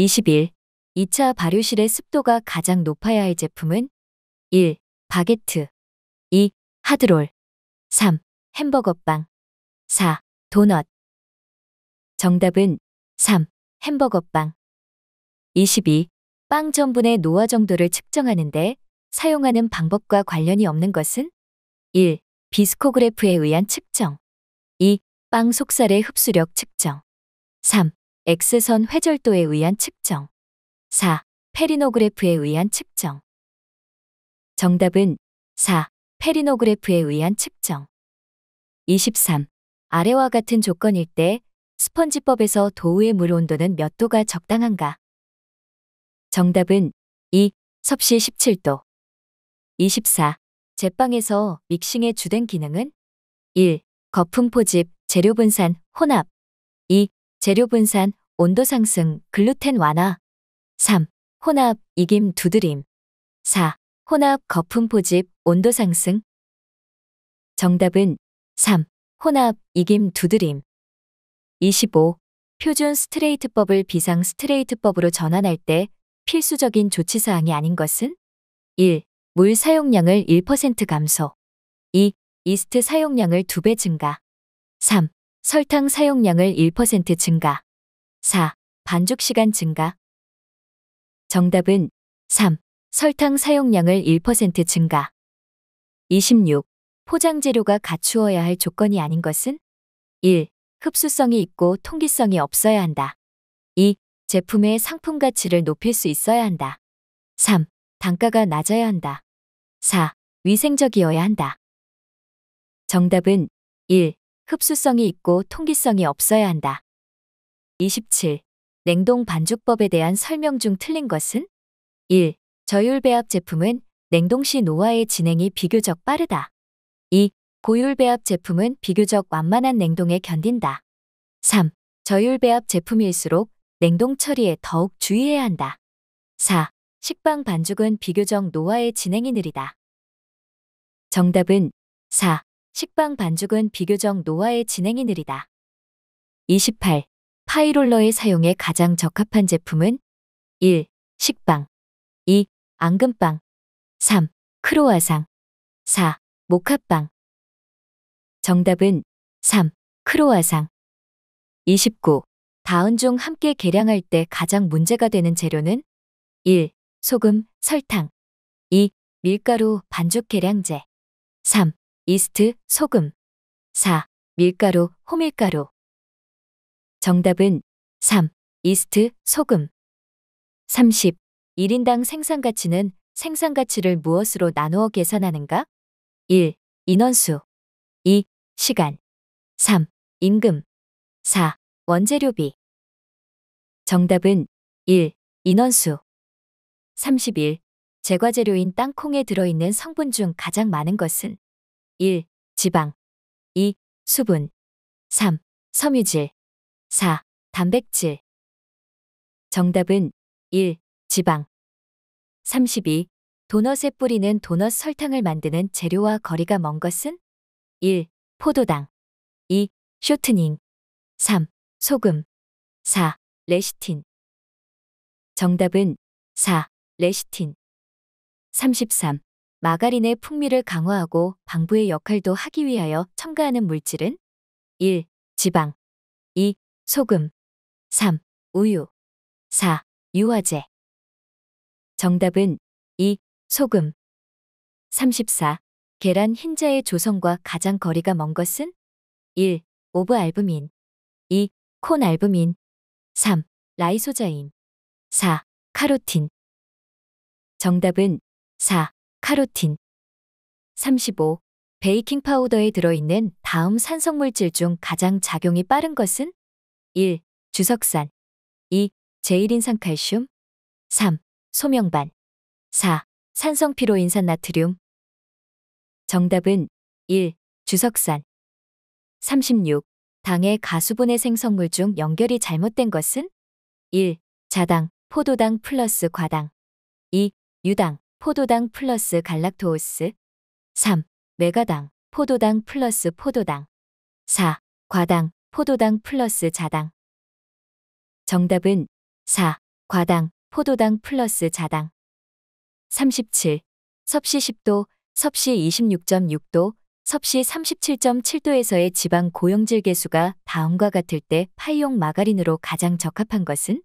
21. 2차 발효실의 습도가 가장 높아야 할 제품은 1. 바게트 2. 하드롤 3. 햄버거빵 4. 도넛 정답은 3. 햄버거빵 22. 빵 전분의 노화 정도를 측정하는데 사용하는 방법과 관련이 없는 것은 1. 비스코그래프에 의한 측정 2. 빵 속살의 흡수력 측정 3. X선 회절도에 의한 측정. 4. 페리노그래프에 의한 측정. 정답은 4. 페리노그래프에 의한 측정. 23. 아래와 같은 조건일 때 스펀지법에서 도우의 물 온도는 몇 도가 적당한가? 정답은 2. 섭씨 17도. 24. 제빵에서 믹싱의 주된 기능은? 1. 거품 포집, 재료 분산, 혼합, 재료 분산, 온도 상승, 글루텐 완화. 3. 혼합, 이김, 두드림. 4. 혼합, 거품 포집, 온도 상승. 정답은 3. 혼합, 이김, 두드림. 25. 표준 스트레이트법을 비상 스트레이트법으로 전환할 때 필수적인 조치사항이 아닌 것은? 1. 물 사용량을 1% 감소. 2. 이스트 사용량을 2배 증가. 3. 설탕 사용량을 1% 증가. 4. 반죽 시간 증가. 정답은 3. 설탕 사용량을 1% 증가. 26. 포장 재료가 갖추어야 할 조건이 아닌 것은? 1. 흡수성이 있고 통기성이 없어야 한다. 2. 제품의 상품 가치를 높일 수 있어야 한다. 3. 단가가 낮아야 한다. 4. 위생적이어야 한다. 정답은 1. 흡수성이 있고 통기성이 없어야 한다. 27. 냉동 반죽법에 대한 설명 중 틀린 것은 1. 저율 배합 제품은 냉동 시 노화의 진행이 비교적 빠르다. 2. 고율 배합 제품은 비교적 완만한 냉동에 견딘다. 3. 저율 배합 제품일수록 냉동 처리에 더욱 주의해야 한다. 4. 식빵 반죽은 비교적 노화의 진행이 느리다. 정답은 4. 식빵 반죽은 비교적 노화의 진행이 느리다. 28. 파이롤러의 사용에 가장 적합한 제품은 1. 식빵 2. 앙금빵 3. 크로아상 4. 모카빵 정답은 3. 크로아상 29. 다운 중 함께 계량할 때 가장 문제가 되는 재료는 1. 소금, 설탕 2. 밀가루, 반죽 계량제 3. 이스트, 소금. 4. 밀가루, 호밀가루. 정답은 3. 이스트, 소금. 30. 1인당 생산 가치는 생산 가치를 무엇으로 나누어 계산하는가? 1. 인원수 2. 시간 3. 임금 4. 원재료비 정답은 1. 인원수 31. 제과재료인 땅콩에 들어있는 성분 중 가장 많은 것은 1. 지방 2. 수분 3. 섬유질 4. 단백질 정답은 1. 지방 32. 도넛에 뿌리는 도넛 설탕을 만드는 재료와 거리가 먼 것은? 1. 포도당 2. 쇼트닝 3. 소금 4. 레시틴 정답은 4. 레시틴 33. 마가린의 풍미를 강화하고 방부의 역할도 하기 위하여 첨가하는 물질은 1. 지방 2. 소금 3. 우유 4. 유화제 정답은 2. 소금 34. 계란 흰자의 조성과 가장 거리가 먼 것은 1. 오브알부민 2. 콘알부민 3. 라이소자임 4. 카로틴 정답은 4. 카로틴 35. 베이킹 파우더에 들어있는 다음 산성물질 중 가장 작용이 빠른 것은 1. 주석산 2. 제일인산칼슘 3. 소명반 4. 산성피로인산나트륨 정답은 1. 주석산 36. 당의 가수분해 생성물 중 연결이 잘못된 것은 1. 자당, 포도당 플러스 과당 2. 유당 포도당 플러스 갈락토오스 3. 메가당 포도당 플러스 포도당 4. 과당 포도당 플러스 자당 정답은 4. 과당 포도당 플러스 자당 37. 섭씨 10도, 섭씨 26.6도, 섭씨 37.7도에서의 지방 고형질 계수가 다음과 같을 때 파이용 마가린으로 가장 적합한 것은?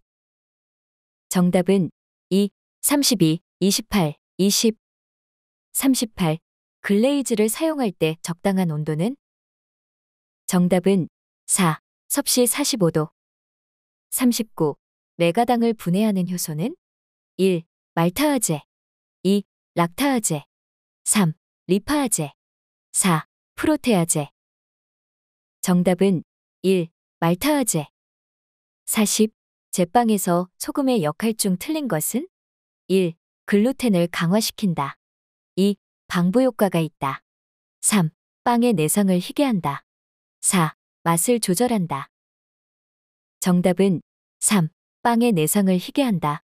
정답은 2, 32, 28, 20, 38. 글레이즈를 사용할 때 적당한 온도는? 정답은 4. 섭씨 45도. 39. 메가당을 분해하는 효소는? 1. 말타아제 2. 락타아제 3. 리파아제 4. 프로테아제 정답은 1. 말타아제 40. 제빵에서 소금의 역할 중 틀린 것은? 1. 글루텐을 강화시킨다. 2. 방부 효과가 있다. 3. 빵의 내성을 희게 한다. 4. 맛을 조절한다. 정답은 3. 빵의 내성을 희게 한다.